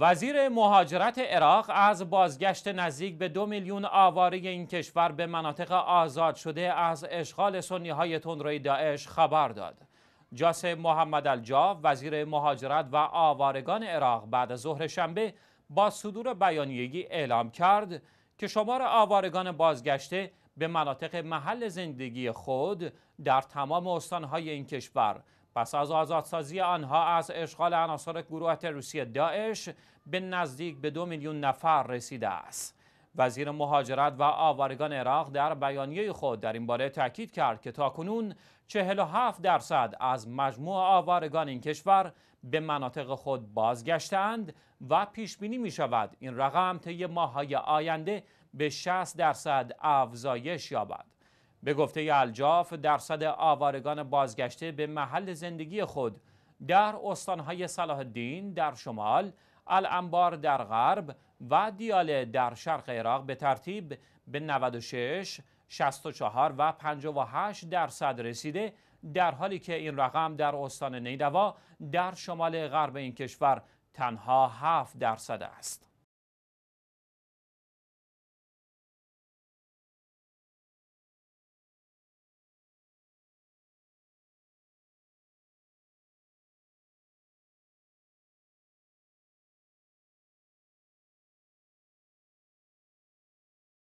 وزیر مهاجرت عراق از بازگشت نزدیک به دو میلیون آواره این کشور به مناطق آزاد شده از اشغال سنی های تندروی داعش خبر داد. جاسم محمد الجا وزیر مهاجرت و آوارگان عراق بعد از ظهر شنبه با صدور بیانیه‌ای اعلام کرد که شمار آوارگان بازگشته به مناطق محل زندگی خود در تمام استانهای این کشور پس از آزادسازی آنها از اشغال عناصر گروه تروریستی داعش به نزدیک به دو میلیون نفر رسیده است وزیر مهاجرت و آوارگان عراق در بیانیه خود در این باره تاکید کرد که تاکنون 47 درصد از مجموع آوارگان این کشور به مناطق خود بازگشتند و پیش بینی می شود این رقم طی ماههای آینده به 60 درصد افزایش یابد به گفته الجاف درصد آوارگان بازگشته به محل زندگی خود در استانهای صلاح الدین در شمال، الانبار در غرب و دیال در شرق عراق به ترتیب به 96 64 و 58 درصد رسیده در حالی که این رقم در استان نیدوا در شمال غرب این کشور تنها 7 درصد است